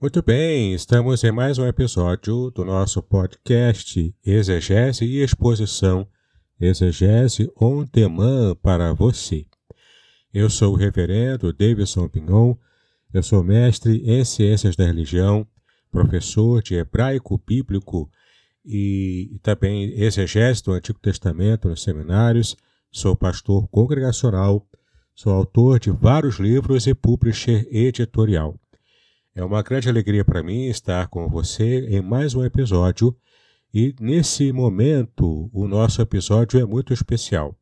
Muito bem, estamos em mais um episódio do nosso podcast Exegese e Exposição Exegese On Demand para você. Eu sou o reverendo Davidson Pignon, eu sou mestre em Ciências da Religião, professor de Hebraico Bíblico e também exegese do Antigo Testamento nos seminários, sou pastor congregacional Sou autor de vários livros e publisher editorial. É uma grande alegria para mim estar com você em mais um episódio e nesse momento o nosso episódio é muito especial.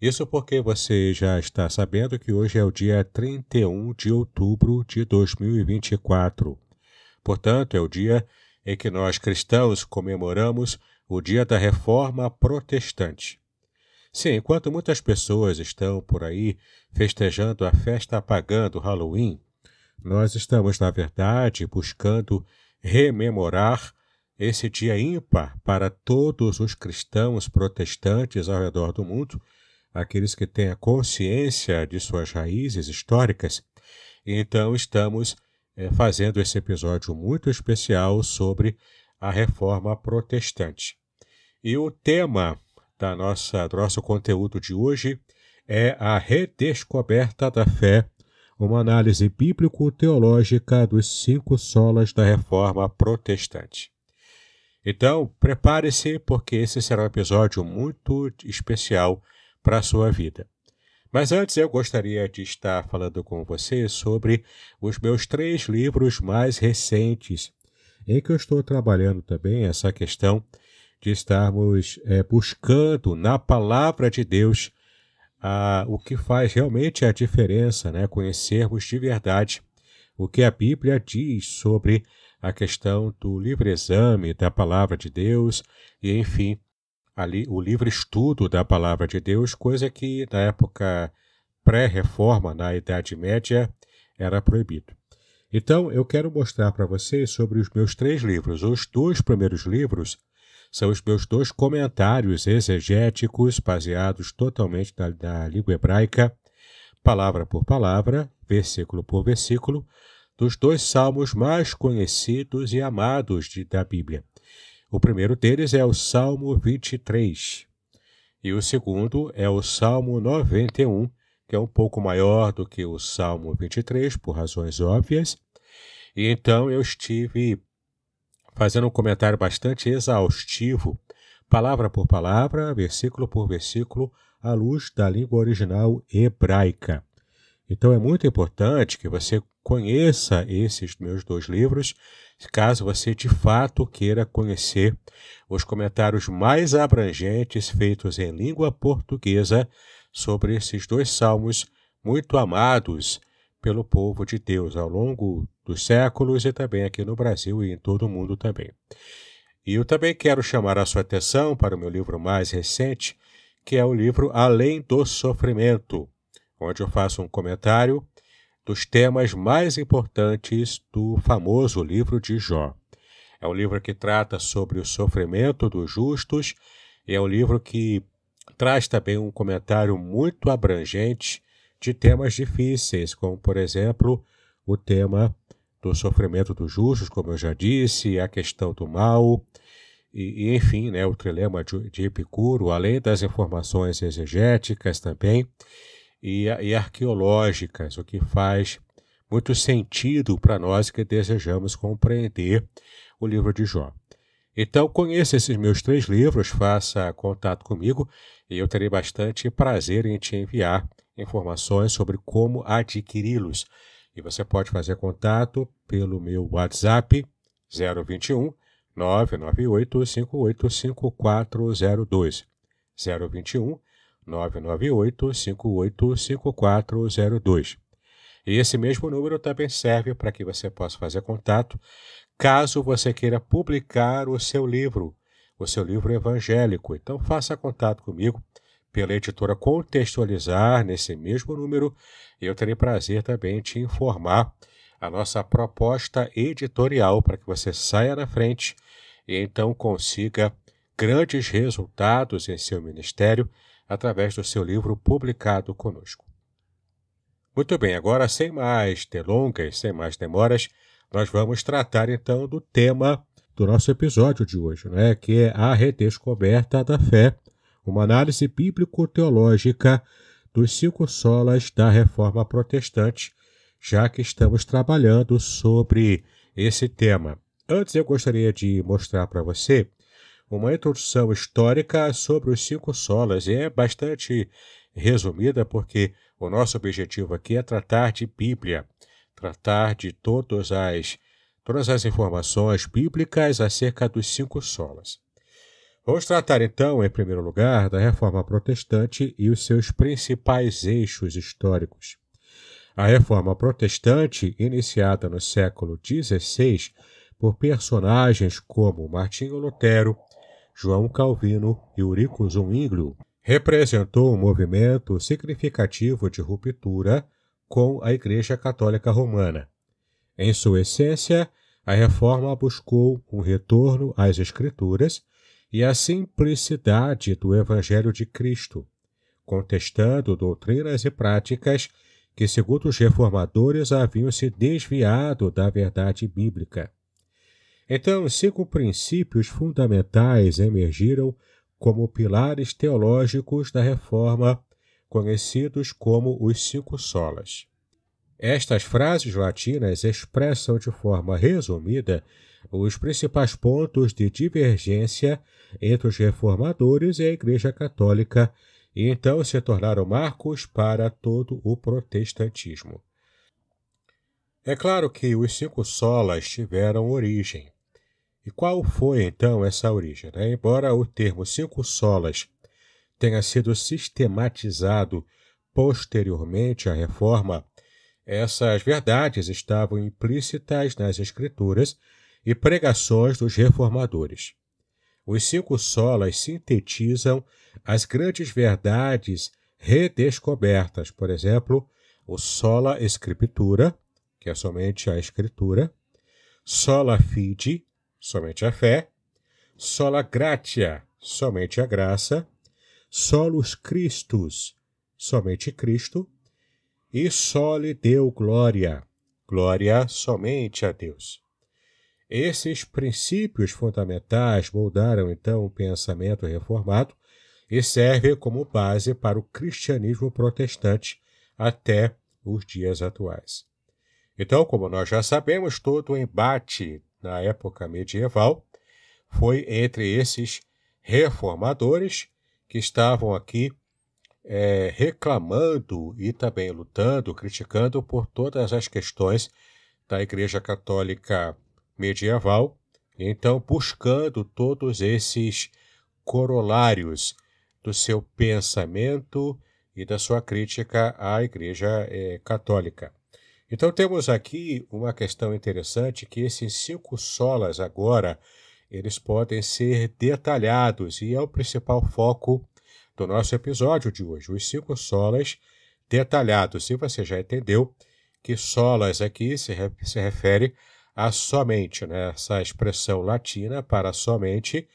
Isso porque você já está sabendo que hoje é o dia 31 de outubro de 2024. Portanto, é o dia em que nós cristãos comemoramos o Dia da Reforma Protestante. Sim, enquanto muitas pessoas estão por aí festejando a festa apagando Halloween, nós estamos, na verdade, buscando rememorar esse dia ímpar para todos os cristãos protestantes ao redor do mundo, aqueles que têm a consciência de suas raízes históricas. Então, estamos é, fazendo esse episódio muito especial sobre a reforma protestante. E o tema da nossa, do nosso conteúdo de hoje é a redescoberta da fé, uma análise bíblico-teológica dos cinco solas da reforma protestante. Então, prepare-se, porque esse será um episódio muito especial para a sua vida. Mas antes eu gostaria de estar falando com você sobre os meus três livros mais recentes, em que eu estou trabalhando também essa questão de estarmos é, buscando na palavra de Deus a, o que faz realmente a diferença, né? conhecermos de verdade o que a Bíblia diz sobre a questão do livre exame da palavra de Deus e, enfim, ali, o livre estudo da palavra de Deus, coisa que na época pré-reforma, na Idade Média, era proibido. Então, eu quero mostrar para vocês sobre os meus três livros. Os dois primeiros livros são os meus dois comentários exegéticos, baseados totalmente na, na língua hebraica, palavra por palavra, versículo por versículo, dos dois salmos mais conhecidos e amados de, da Bíblia. O primeiro deles é o Salmo 23, e o segundo é o Salmo 91, que é um pouco maior do que o Salmo 23, por razões óbvias. E então eu estive fazendo um comentário bastante exaustivo, palavra por palavra, versículo por versículo, à luz da língua original hebraica. Então é muito importante que você conheça esses meus dois livros, caso você de fato queira conhecer os comentários mais abrangentes feitos em língua portuguesa sobre esses dois salmos muito amados pelo povo de Deus ao longo dos séculos e também aqui no Brasil e em todo o mundo também. E eu também quero chamar a sua atenção para o meu livro mais recente, que é o livro Além do Sofrimento, onde eu faço um comentário dos temas mais importantes do famoso livro de Jó. É um livro que trata sobre o sofrimento dos justos e é um livro que traz também um comentário muito abrangente de temas difíceis, como por exemplo o tema do sofrimento dos justos, como eu já disse, a questão do mal, e, e enfim, né, o trilema de, de, Epicuro, além das informações exegéticas também e, e arqueológicas, o que faz muito sentido para nós que desejamos compreender o livro de Jó. Então, conheça esses meus três livros, faça contato comigo e eu terei bastante prazer em te enviar informações sobre como adquiri-los. E você pode fazer contato pelo meu WhatsApp 021 998 -58 -5402, 021 998 585402. E esse mesmo número também serve para que você possa fazer contato caso você queira publicar o seu livro, o seu livro evangélico. Então faça contato comigo pela editora Contextualizar, nesse mesmo número, eu terei prazer também te informar a nossa proposta editorial para que você saia na frente e então consiga grandes resultados em seu ministério através do seu livro publicado conosco. Muito bem, agora sem mais delongas, sem mais demoras, nós vamos tratar então do tema do nosso episódio de hoje, né, que é a redescoberta da fé uma análise bíblico-teológica dos cinco solas da reforma protestante, já que estamos trabalhando sobre esse tema. Antes, eu gostaria de mostrar para você uma introdução histórica sobre os cinco solas. É bastante resumida, porque o nosso objetivo aqui é tratar de Bíblia, tratar de todas as, todas as informações bíblicas acerca dos cinco solas. Vamos tratar então, em primeiro lugar, da Reforma Protestante e os seus principais eixos históricos. A Reforma Protestante, iniciada no século XVI por personagens como Martinho Lutero, João Calvino e Eurico Zwinglio, representou um movimento significativo de ruptura com a Igreja Católica Romana. Em sua essência, a reforma buscou um retorno às Escrituras e a simplicidade do Evangelho de Cristo, contestando doutrinas e práticas que, segundo os reformadores, haviam se desviado da verdade bíblica. Então, cinco princípios fundamentais emergiram como pilares teológicos da reforma, conhecidos como os cinco solas. Estas frases latinas expressam de forma resumida os principais pontos de divergência entre os reformadores e a Igreja Católica e então se tornaram marcos para todo o protestantismo. É claro que os cinco solas tiveram origem. E qual foi então essa origem? Né? Embora o termo cinco solas tenha sido sistematizado posteriormente à reforma, essas verdades estavam implícitas nas escrituras e pregações dos reformadores. Os cinco solas sintetizam as grandes verdades redescobertas, por exemplo, o sola escritura, que é somente a escritura, sola fide, somente a fé, sola gratia, somente a graça, solus Christus, somente Cristo, e sole Deo glória, glória somente a Deus. Esses princípios fundamentais moldaram então o pensamento reformado e servem como base para o cristianismo protestante até os dias atuais. Então, como nós já sabemos, todo o embate na época medieval foi entre esses reformadores que estavam aqui é, reclamando e também lutando, criticando por todas as questões da Igreja Católica medieval, então buscando todos esses corolários do seu pensamento e da sua crítica à Igreja eh, Católica. Então temos aqui uma questão interessante que esses cinco solas agora eles podem ser detalhados e é o principal foco do nosso episódio de hoje, os cinco solas detalhados. Se você já entendeu que solas aqui se, re se refere a somente, né? essa expressão latina para somente,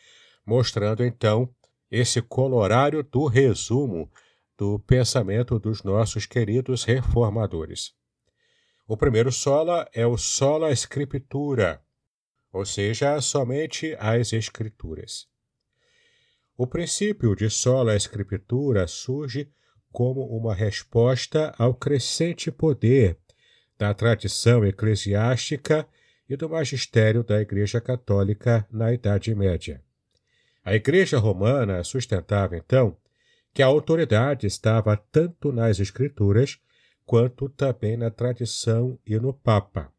mostrando então esse colorário do resumo do pensamento dos nossos queridos reformadores. O primeiro sola é o sola scriptura, ou seja, somente as escrituras. O princípio de sola scriptura surge como uma resposta ao crescente poder da tradição eclesiástica e do magistério da Igreja Católica na Idade Média. A Igreja Romana sustentava, então, que a autoridade estava tanto nas Escrituras quanto também na tradição e no Papa.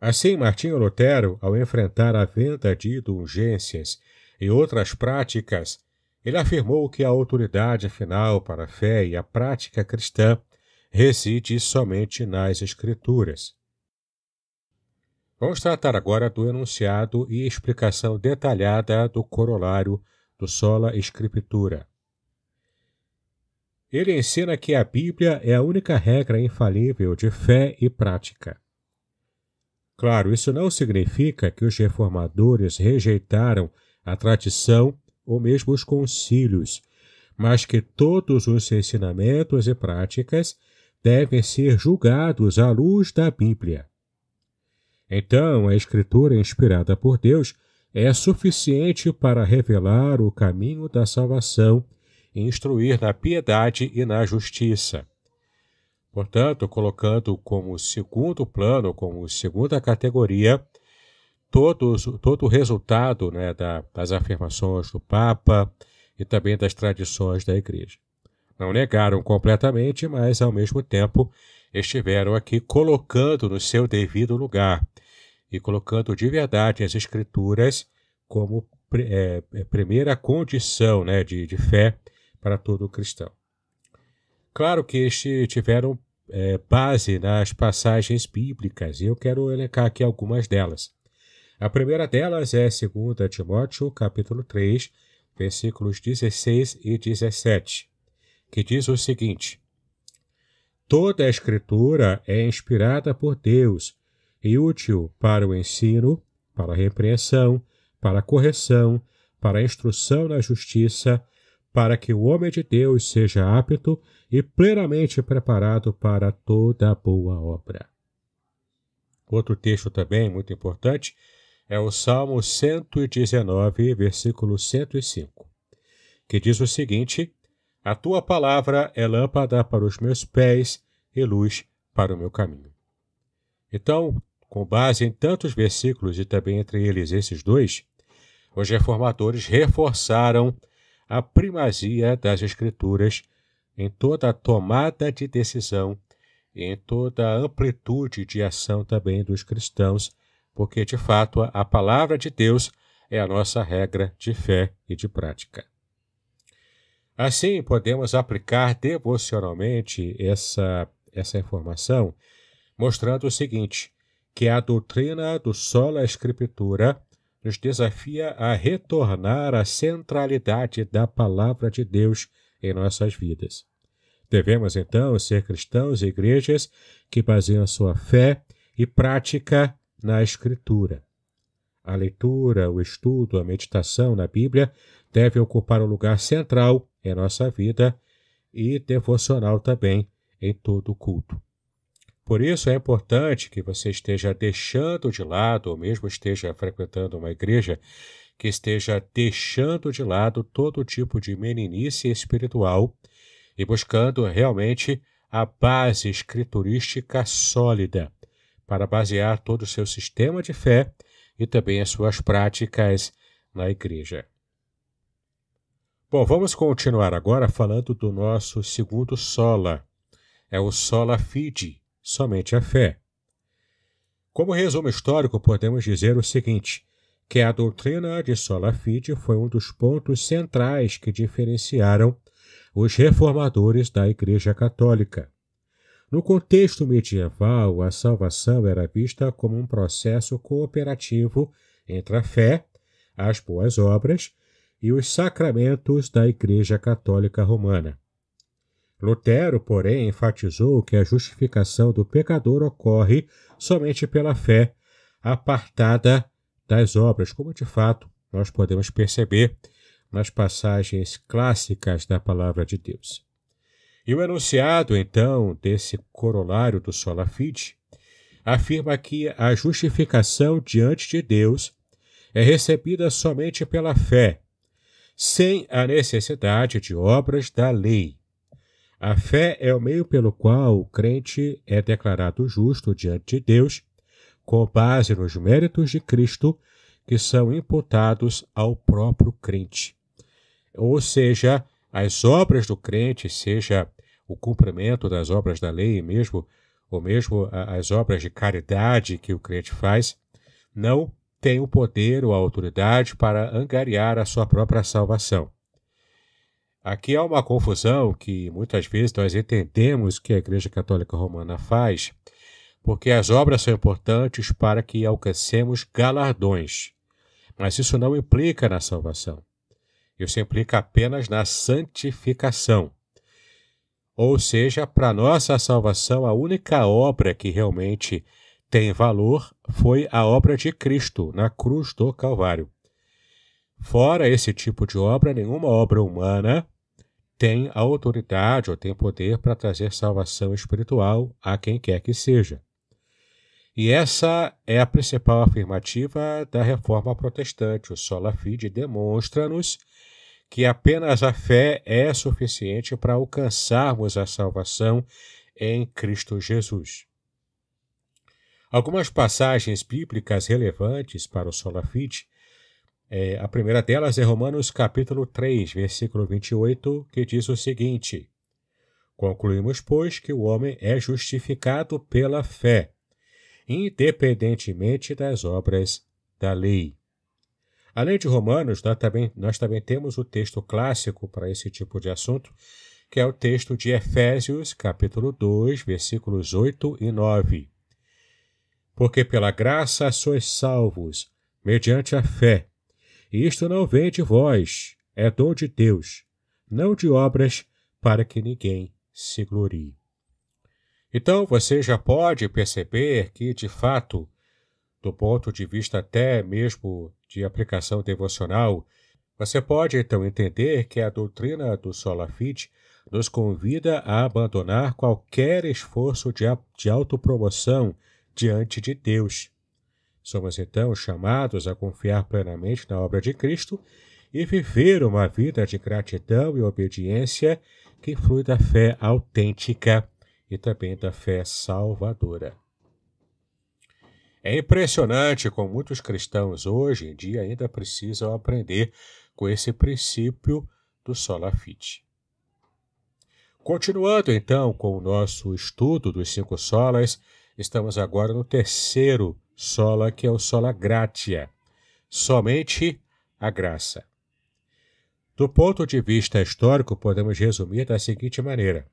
Assim, Martinho Lutero, ao enfrentar a venda de indulgências e outras práticas, ele afirmou que a autoridade final para a fé e a prática cristã reside somente nas Escrituras. Vamos tratar agora do enunciado e explicação detalhada do corolário do Sola Escritura. Ele ensina que a Bíblia é a única regra infalível de fé e prática. Claro, isso não significa que os reformadores rejeitaram a tradição ou mesmo os concílios, mas que todos os ensinamentos e práticas devem ser julgados à luz da Bíblia. Então, a Escritura inspirada por Deus é suficiente para revelar o caminho da salvação, instruir na piedade e na justiça. Portanto, colocando como segundo plano, como segunda categoria, todos, todo o resultado né, da, das afirmações do Papa e também das tradições da Igreja. Não negaram completamente, mas, ao mesmo tempo, estiveram aqui colocando no seu devido lugar e colocando de verdade as Escrituras como é, é, primeira condição né, de, de fé para todo cristão. Claro que estes tiveram é, base nas passagens bíblicas e eu quero elencar aqui algumas delas. A primeira delas é 2 Timóteo, capítulo 3, versículos 16 e 17, que diz o seguinte: Toda a Escritura é inspirada por Deus e útil para o ensino, para a repreensão, para a correção, para a instrução na justiça, para que o homem de Deus seja apto e plenamente preparado para toda boa obra. Outro texto também muito importante é o Salmo 119, versículo 105, que diz o seguinte: a tua palavra é lâmpada para os meus pés e luz para o meu caminho. Então, com base em tantos versículos e também entre eles esses dois, os reformadores reforçaram a primazia das Escrituras em toda a tomada de decisão e em toda a amplitude de ação também dos cristãos, porque de fato a palavra de Deus é a nossa regra de fé e de prática. Assim, podemos aplicar devocionalmente essa, essa informação, mostrando o seguinte: que a doutrina do sola escritura nos desafia a retornar à centralidade da palavra de Deus em nossas vidas. Devemos então ser cristãos e igrejas que baseiam sua fé e prática na escritura. A leitura, o estudo, a meditação na Bíblia deve ocupar o um lugar central em nossa vida e devocional também em todo o culto. Por isso é importante que você esteja deixando de lado, ou mesmo esteja frequentando uma igreja, que esteja deixando de lado todo tipo de meninice espiritual e buscando realmente a base escriturística sólida para basear todo o seu sistema de fé e também as suas práticas na igreja. Bom, vamos continuar agora falando do nosso segundo sola. É o sola fide, somente a fé. Como resumo histórico, podemos dizer o seguinte, que a doutrina de sola fide foi um dos pontos centrais que diferenciaram os reformadores da Igreja Católica. No contexto medieval, a salvação era vista como um processo cooperativo entre a fé, as boas obras e os sacramentos da Igreja Católica Romana. Lutero, porém, enfatizou que a justificação do pecador ocorre somente pela fé, apartada das obras, como de fato nós podemos perceber nas passagens clássicas da Palavra de Deus. E o enunciado, então, desse corolário do Sola Fide afirma que a justificação diante de Deus é recebida somente pela fé, sem a necessidade de obras da lei. A fé é o meio pelo qual o crente é declarado justo diante de Deus, com base nos méritos de Cristo que são imputados ao próprio crente. Ou seja, as obras do crente, seja o cumprimento das obras da lei mesmo, ou mesmo as obras de caridade que o crente faz, não tem o poder ou a autoridade para angariar a sua própria salvação. Aqui há uma confusão que muitas vezes nós entendemos que a Igreja Católica Romana faz, porque as obras são importantes para que alcancemos galardões. Mas isso não implica na salvação. Isso implica apenas na santificação. Ou seja, para nossa salvação, a única obra que realmente tem valor foi a obra de Cristo na cruz do Calvário. Fora esse tipo de obra, nenhuma obra humana tem autoridade ou tem poder para trazer salvação espiritual a quem quer que seja. E essa é a principal afirmativa da reforma protestante. O Sola Fide demonstra-nos que apenas a fé é suficiente para alcançarmos a salvação em Cristo Jesus. Algumas passagens bíblicas relevantes para o Solafite, é, a primeira delas é Romanos capítulo 3, versículo 28, que diz o seguinte, Concluímos, pois, que o homem é justificado pela fé, independentemente das obras da lei. Além de Romanos, nós também, nós também temos o texto clássico para esse tipo de assunto, que é o texto de Efésios, capítulo 2, versículos 8 e 9 porque pela graça sois salvos, mediante a fé. Isto não vem de vós, é dom de Deus, não de obras, para que ninguém se glorie. Então você já pode perceber que, de fato, do ponto de vista até mesmo de aplicação devocional, você pode então entender que a doutrina do Sola Fide nos convida a abandonar qualquer esforço de, de autopromoção diante de Deus. Somos então chamados a confiar plenamente na obra de Cristo e viver uma vida de gratidão e obediência que flui da fé autêntica e também da fé salvadora. É impressionante como muitos cristãos hoje em dia ainda precisam aprender com esse princípio do sola fide. Continuando então com o nosso estudo dos cinco solas, Estamos agora no terceiro sola, que é o sola gratia, somente a graça. Do ponto de vista histórico, podemos resumir da seguinte maneira: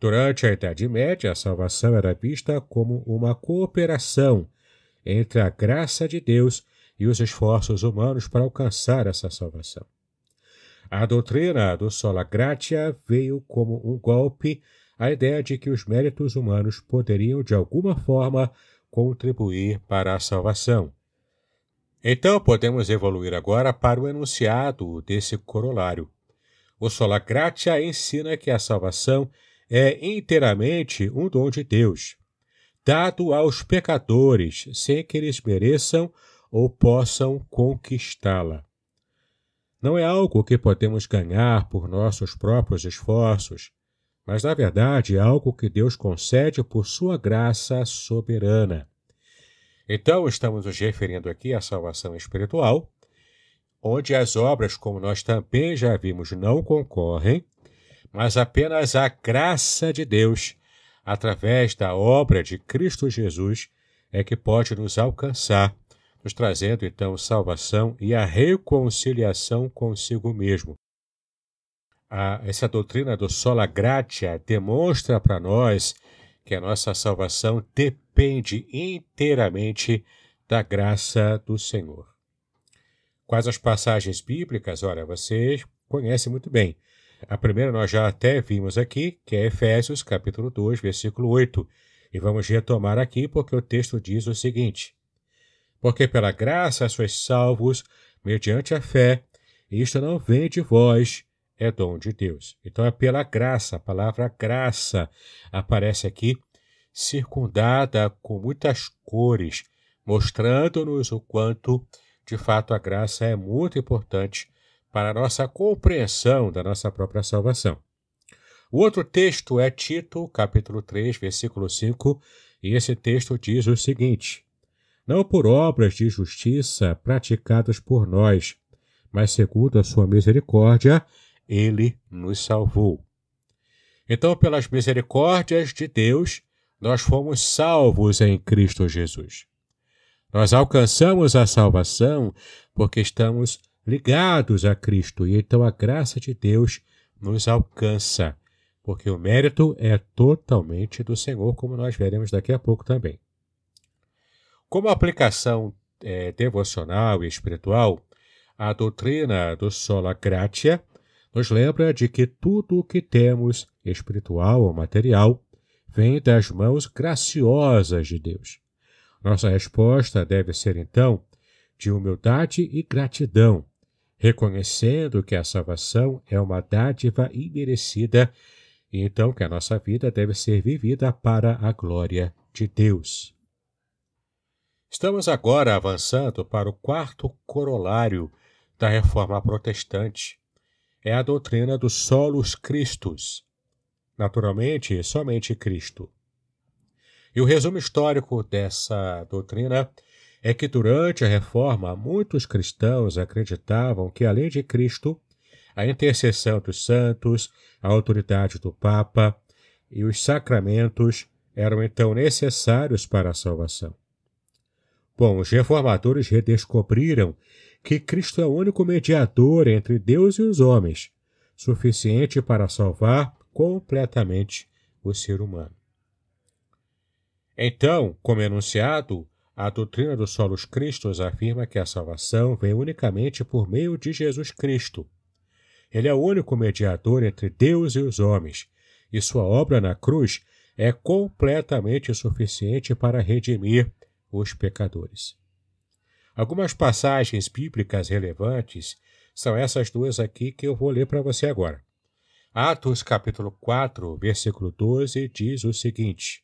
durante a Idade Média, a salvação era vista como uma cooperação entre a graça de Deus e os esforços humanos para alcançar essa salvação. A doutrina do sola gratia veio como um golpe a ideia de que os méritos humanos poderiam, de alguma forma, contribuir para a salvação. Então, podemos evoluir agora para o enunciado desse corolário. O Sola Gratia ensina que a salvação é inteiramente um dom de Deus, dado aos pecadores sem que eles mereçam ou possam conquistá-la. Não é algo que podemos ganhar por nossos próprios esforços, mas na verdade é algo que Deus concede por sua graça soberana. Então, estamos nos referindo aqui à salvação espiritual, onde as obras, como nós também já vimos, não concorrem, mas apenas a graça de Deus, através da obra de Cristo Jesus, é que pode nos alcançar, nos trazendo então salvação e a reconciliação consigo mesmo a, essa doutrina do sola gratia demonstra para nós que a nossa salvação depende inteiramente da graça do Senhor. Quais as passagens bíblicas? Olha, vocês conhecem muito bem. A primeira nós já até vimos aqui, que é Efésios capítulo 2, versículo 8. E vamos retomar aqui porque o texto diz o seguinte: Porque pela graça sois salvos mediante a fé, isto não vem de vós, é dom de Deus. Então é pela graça, a palavra graça aparece aqui, circundada com muitas cores, mostrando-nos o quanto, de fato, a graça é muito importante para a nossa compreensão da nossa própria salvação. O outro texto é Tito, capítulo 3, versículo 5, e esse texto diz o seguinte: Não por obras de justiça praticadas por nós, mas segundo a sua misericórdia, ele nos salvou. Então, pelas misericórdias de Deus, nós fomos salvos em Cristo Jesus. Nós alcançamos a salvação porque estamos ligados a Cristo, e então a graça de Deus nos alcança, porque o mérito é totalmente do Senhor, como nós veremos daqui a pouco também. Como aplicação é, devocional e espiritual, a doutrina do sola gratia nos lembra de que tudo o que temos, espiritual ou material, vem das mãos graciosas de Deus. Nossa resposta deve ser, então, de humildade e gratidão, reconhecendo que a salvação é uma dádiva imerecida e então que a nossa vida deve ser vivida para a glória de Deus. Estamos agora avançando para o quarto corolário da reforma protestante, é a doutrina dos solos Cristos. Naturalmente, somente Cristo. E o resumo histórico dessa doutrina é que durante a Reforma muitos cristãos acreditavam que, além de Cristo, a intercessão dos santos, a autoridade do Papa e os sacramentos eram então necessários para a salvação. Bom, os reformadores redescobriram que Cristo é o único mediador entre Deus e os homens, suficiente para salvar completamente o ser humano. Então, como enunciado, a doutrina dos Solos cristos afirma que a salvação vem unicamente por meio de Jesus Cristo. Ele é o único mediador entre Deus e os homens, e sua obra na cruz é completamente suficiente para redimir os pecadores. Algumas passagens bíblicas relevantes são essas duas aqui que eu vou ler para você agora. Atos capítulo 4, versículo 12 diz o seguinte: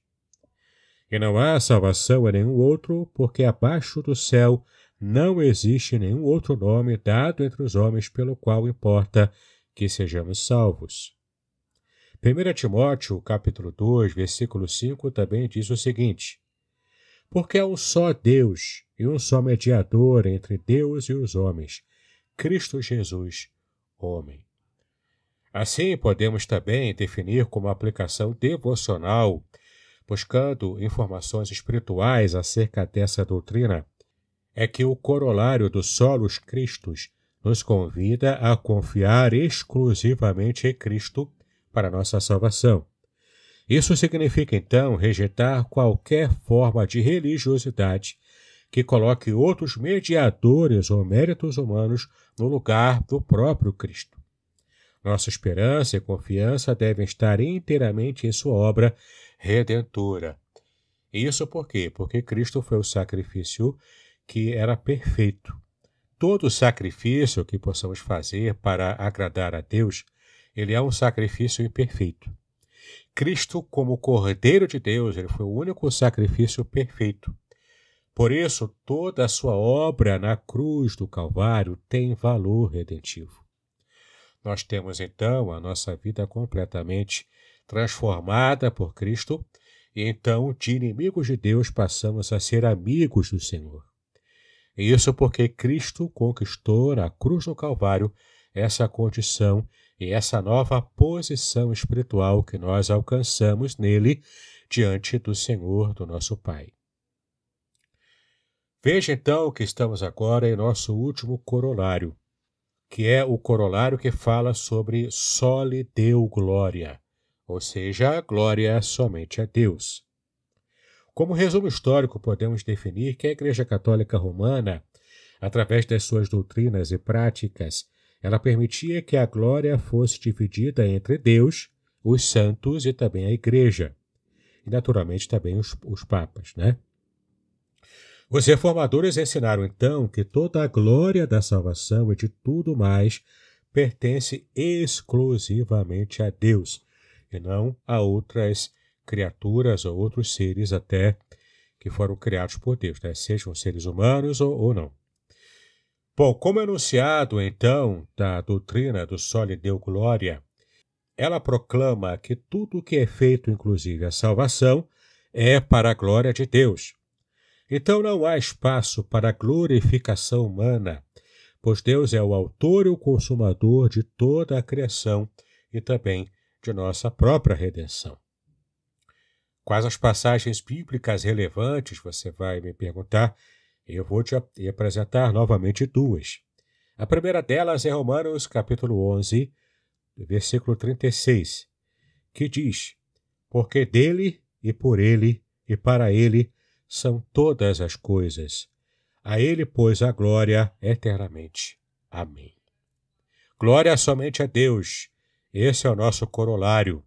E não há salvação a nenhum outro, porque abaixo do céu não existe nenhum outro nome dado entre os homens pelo qual importa que sejamos salvos. 1 Timóteo capítulo 2, versículo 5 também diz o seguinte: porque há é um só Deus e um só mediador entre Deus e os homens, Cristo Jesus, homem. Assim, podemos também definir como aplicação devocional, buscando informações espirituais acerca dessa doutrina, é que o corolário do solos Cristos nos convida a confiar exclusivamente em Cristo para nossa salvação. Isso significa, então, rejeitar qualquer forma de religiosidade que coloque outros mediadores ou méritos humanos no lugar do próprio Cristo. Nossa esperança e confiança devem estar inteiramente em sua obra redentora. Isso por quê? Porque Cristo foi o sacrifício que era perfeito. Todo sacrifício que possamos fazer para agradar a Deus, ele é um sacrifício imperfeito. Cristo, como Cordeiro de Deus, ele foi o único sacrifício perfeito. Por isso, toda a sua obra na cruz do Calvário tem valor redentivo. Nós temos então a nossa vida completamente transformada por Cristo, e então de inimigos de Deus passamos a ser amigos do Senhor. Isso porque Cristo conquistou na cruz do Calvário essa condição e essa nova posição espiritual que nós alcançamos nele diante do Senhor, do nosso Pai. Veja então que estamos agora em nosso último corolário, que é o corolário que fala sobre soli deu glória, ou seja, a glória é somente a Deus. Como resumo histórico, podemos definir que a Igreja Católica Romana, através das suas doutrinas e práticas, ela permitia que a glória fosse dividida entre Deus, os santos e também a Igreja, e naturalmente também os, os papas, né? Os reformadores ensinaram então que toda a glória da salvação e de tudo mais pertence exclusivamente a Deus e não a outras criaturas ou outros seres até que foram criados por Deus, né? sejam seres humanos ou, ou não. Bom, como anunciado então da doutrina do Sole Deu Glória, ela proclama que tudo o que é feito, inclusive a salvação, é para a glória de Deus. Então não há espaço para a glorificação humana, pois Deus é o autor e o consumador de toda a criação e também de nossa própria redenção. Quais as passagens bíblicas relevantes, você vai me perguntar, eu vou te apresentar novamente duas. A primeira delas é Romanos capítulo 11, versículo 36, que diz: Porque dele e por ele e para ele são todas as coisas. A ele, pois, a glória eternamente. Amém. Glória somente a Deus. Esse é o nosso corolário.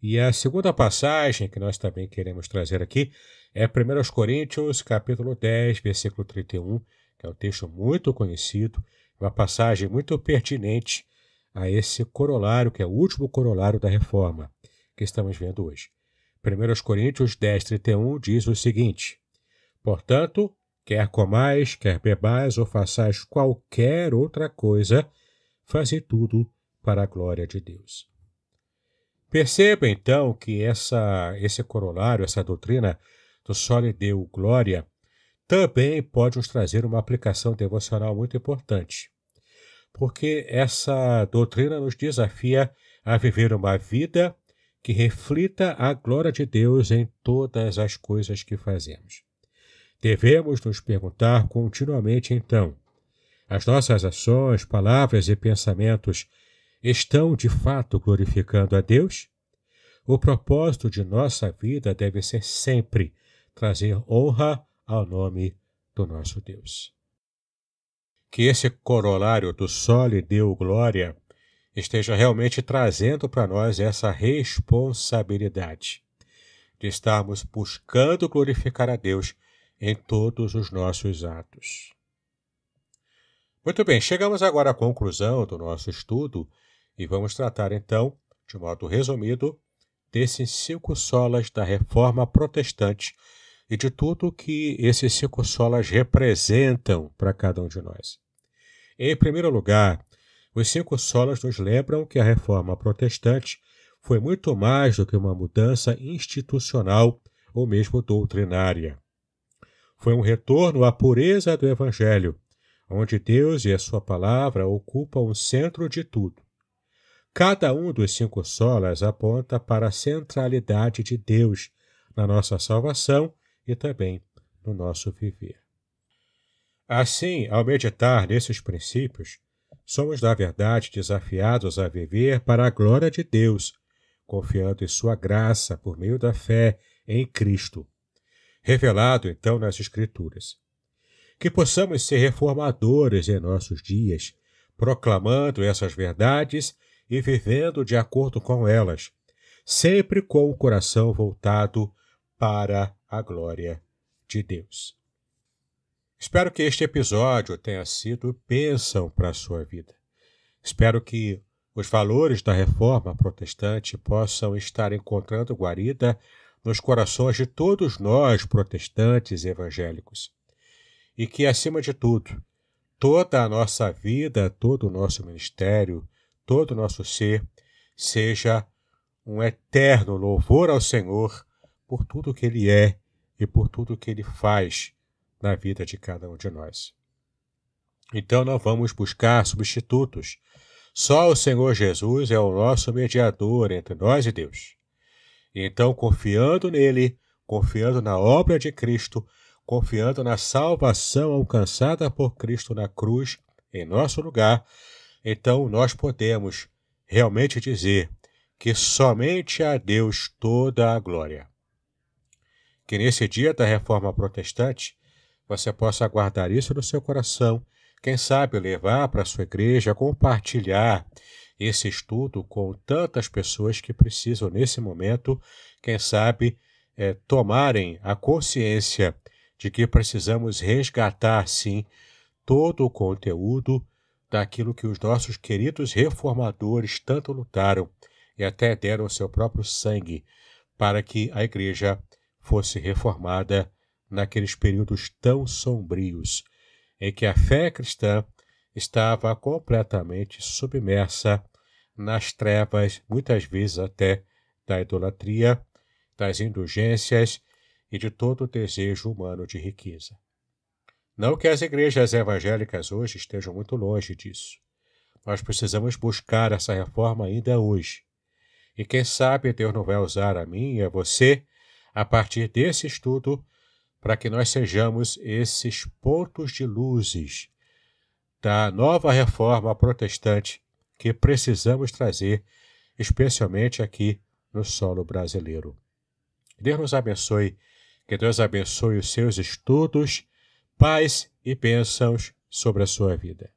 E a segunda passagem que nós também queremos trazer aqui é 1 Coríntios, capítulo 10, versículo 31, que é um texto muito conhecido, uma passagem muito pertinente a esse corolário, que é o último corolário da reforma que estamos vendo hoje. 1 Coríntios 10, 31 diz o seguinte: Portanto, quer comais, quer bebais ou façais qualquer outra coisa, fazer tudo para a glória de Deus. Perceba então que essa, esse corolário, essa doutrina, do e Deu Glória, também pode nos trazer uma aplicação devocional muito importante, porque essa doutrina nos desafia a viver uma vida que reflita a glória de Deus em todas as coisas que fazemos. Devemos nos perguntar continuamente, então, as nossas ações, palavras e pensamentos estão de fato glorificando a Deus? O propósito de nossa vida deve ser sempre trazer honra ao nome do nosso Deus. Que esse corolário do Sol e Deu Glória esteja realmente trazendo para nós essa responsabilidade de estarmos buscando glorificar a Deus em todos os nossos atos. Muito bem, chegamos agora à conclusão do nosso estudo e vamos tratar então, de modo resumido, desses cinco solas da reforma protestante e de tudo que esses cinco solas representam para cada um de nós. Em primeiro lugar, os cinco solas nos lembram que a reforma protestante foi muito mais do que uma mudança institucional ou mesmo doutrinária. Foi um retorno à pureza do Evangelho, onde Deus e a Sua palavra ocupam o centro de tudo. Cada um dos cinco solas aponta para a centralidade de Deus na nossa salvação e também no nosso viver. Assim, ao meditar nesses princípios, somos, na verdade, desafiados a viver para a glória de Deus, confiando em Sua graça por meio da fé em Cristo, revelado então nas Escrituras. Que possamos ser reformadores em nossos dias, proclamando essas verdades e vivendo de acordo com elas, sempre com o coração voltado para a glória de Deus. Espero que este episódio tenha sido bênção para a sua vida. Espero que os valores da reforma protestante possam estar encontrando guarida nos corações de todos nós, protestantes evangélicos. E que, acima de tudo, toda a nossa vida, todo o nosso ministério, todo o nosso ser, seja um eterno louvor ao Senhor por tudo que Ele é e por tudo que Ele faz na vida de cada um de nós. Então não vamos buscar substitutos. Só o Senhor Jesus é o nosso mediador entre nós e Deus. Então, confiando nele, confiando na obra de Cristo, confiando na salvação alcançada por Cristo na cruz em nosso lugar, então nós podemos realmente dizer que somente a Deus toda a glória. Que nesse dia da reforma protestante, você possa guardar isso no seu coração, quem sabe levar para a sua igreja, compartilhar esse estudo com tantas pessoas que precisam nesse momento, quem sabe é, tomarem a consciência de que precisamos resgatar, sim, todo o conteúdo daquilo que os nossos queridos reformadores tanto lutaram e até deram seu próprio sangue para que a igreja fosse reformada naqueles períodos tão sombrios em que a fé cristã estava completamente submersa nas trevas, muitas vezes até da idolatria, das indulgências e de todo o desejo humano de riqueza. Não que as igrejas evangélicas hoje estejam muito longe disso. Nós precisamos buscar essa reforma ainda hoje. E quem sabe Deus não vai usar a mim e a você a partir desse estudo para que nós sejamos esses pontos de luzes da nova reforma protestante que precisamos trazer, especialmente aqui no solo brasileiro. Deus nos abençoe, que Deus abençoe os seus estudos, paz e bênçãos sobre a sua vida.